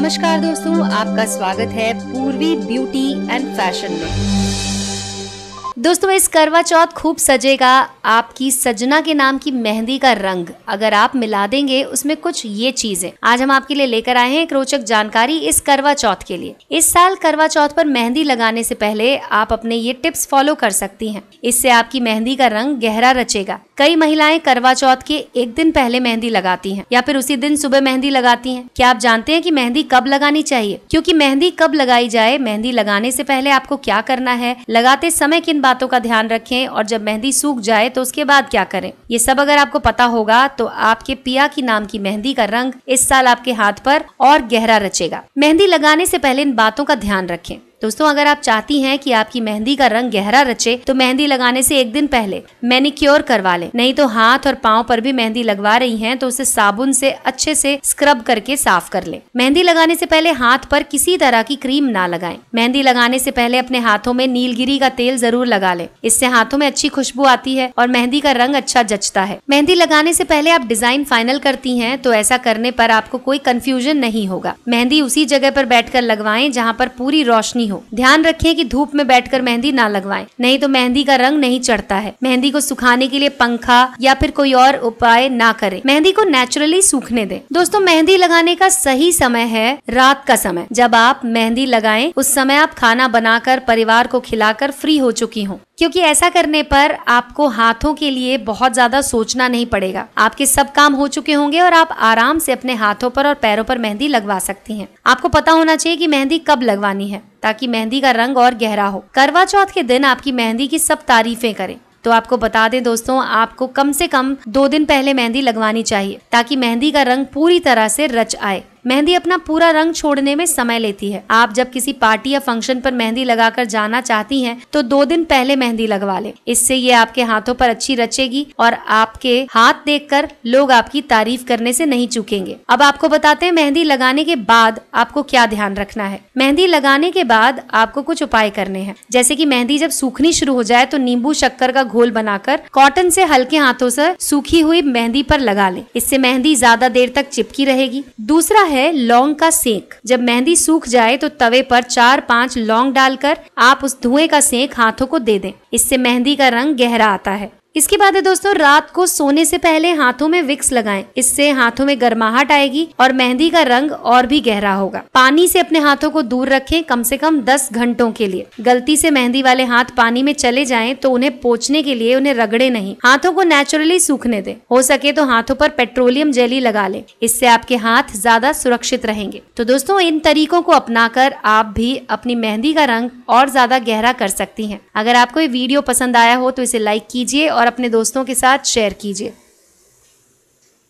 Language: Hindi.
नमस्कार दोस्तों आपका स्वागत है पूर्वी ब्यूटी एंड फैशन में दोस्तों इस करवा चौथ खूब सजेगा आपकी सजना के नाम की मेहंदी का रंग अगर आप मिला देंगे उसमें कुछ ये चीजें आज हम आपके लिए लेकर आए हैं एक रोचक जानकारी इस करवा चौथ के लिए इस साल करवा चौथ पर मेहंदी लगाने से पहले आप अपने ये टिप्स फॉलो कर सकती हैं इससे आपकी मेहंदी का रंग गहरा रचेगा कई महिलाएं करवा चौथ के एक दिन पहले मेहंदी लगाती हैं या फिर उसी दिन सुबह मेहंदी लगाती हैं क्या आप जानते हैं कि मेहंदी कब लगानी चाहिए क्योंकि मेहंदी कब लगाई जाए मेहंदी लगाने से पहले आपको क्या करना है लगाते समय किन बातों का ध्यान रखें और जब मेहंदी सूख जाए तो उसके बाद क्या करें ये सब अगर आपको पता होगा तो आपके पिया की नाम की मेहंदी का रंग इस साल आपके हाथ पर और गहरा रचेगा मेहंदी लगाने से पहले इन बातों का ध्यान रखें दोस्तों अगर आप चाहती हैं कि आपकी मेहंदी का रंग गहरा रचे तो मेहंदी लगाने से एक दिन पहले मैनिक्योर करवा लें नहीं तो हाथ और पाँव पर भी मेहंदी लगवा रही हैं तो उसे साबुन से अच्छे से स्क्रब करके साफ कर लें मेहंदी लगाने से पहले हाथ पर किसी तरह की क्रीम ना लगाएं मेहंदी लगाने से पहले अपने हाथों में नीलगिरी का तेल जरूर लगा लें इससे हाथों में अच्छी खुशबू आती है और मेहंदी का रंग अच्छा जचता है मेहंदी लगाने से पहले आप डिजाइन फाइनल करती हैं तो ऐसा करने पर आपको कोई कंफ्यूजन नहीं होगा मेहंदी उसी जगह पर बैठकर लगवाएं जहां पर पूरी रोशनी हो ध्यान रखें कि धूप में बैठकर मेहंदी ना लगवाएं नहीं तो मेहंदी का रंग नहीं चढ़ता है मेहंदी को सुखाने के लिए पंखा या फिर कोई और उपाय ना करें मेहंदी को नेचुरली सूखने दें दोस्तों मेहंदी लगाने का सही समय है रात का समय जब आप मेहंदी लगाएं उस समय आप खाना बनाकर परिवार को खिलाकर फ्री हो चुकी हूँ क्योंकि ऐसा करने पर आपको हाथों के लिए बहुत ज्यादा सोचना नहीं पड़ेगा आपके सब काम हो चुके होंगे और आप आराम से अपने हाथों पर और पैरों पर मेहंदी लगवा सकती हैं आपको पता होना चाहिए कि मेहंदी कब लगवानी है ताकि मेहंदी का रंग और गहरा हो करवा चौथ के दिन आपकी मेहंदी की सब तारीफें करें तो आपको बता दें दोस्तों आपको कम से कम दो दिन पहले मेहंदी लगवानी चाहिए ताकि मेहंदी का रंग पूरी तरह से रच आए मेहंदी अपना पूरा रंग छोड़ने में समय लेती है आप जब किसी पार्टी या फंक्शन पर मेहंदी लगाकर जाना चाहती हैं तो दो दिन पहले मेहंदी लगवा लें इससे ये आपके हाथों पर अच्छी रचेगी और आपके हाथ देखकर लोग आपकी तारीफ करने से नहीं चूकेंगे अब आपको बताते हैं मेहंदी लगाने के बाद आपको क्या ध्यान रखना है मेहंदी लगाने के बाद आपको कुछ उपाय करने हैं जैसे की मेहंदी जब सूखनी शुरू हो जाए तो नींबू शक्कर का घोल बनाकर कॉटन से हल्के हाथों से सूखी हुई मेहंदी पर लगा ले इससे मेहंदी ज्यादा देर तक चिपकी रहेगी दूसरा है लौंग का सेक जब मेहंदी सूख जाए तो तवे पर चार पांच लौंग डालकर आप उस धुएं का सेक हाथों को दे दें इससे मेहंदी का रंग गहरा आता है इसके बाद है दोस्तों रात को सोने से पहले हाथों में विक्स लगाएं इससे हाथों में गर्माहट आएगी और मेहंदी का रंग और भी गहरा होगा पानी से अपने हाथों को दूर रखें कम से कम 10 घंटों के लिए गलती से मेहंदी वाले हाथ पानी में चले जाएं तो उन्हें पोचने के लिए उन्हें रगड़े नहीं हाथों को नेचुरली सूखने दे हो सके तो हाथों पर पेट्रोलियम जेली लगा ले इससे आपके हाथ ज्यादा सुरक्षित रहेंगे तो दोस्तों इन तरीकों को अपना आप भी अपनी मेहंदी का रंग और ज्यादा गहरा कर सकती है अगर आपको ये वीडियो पसंद आया हो तो इसे लाइक कीजिए और अपने दोस्तों के साथ शेयर कीजिए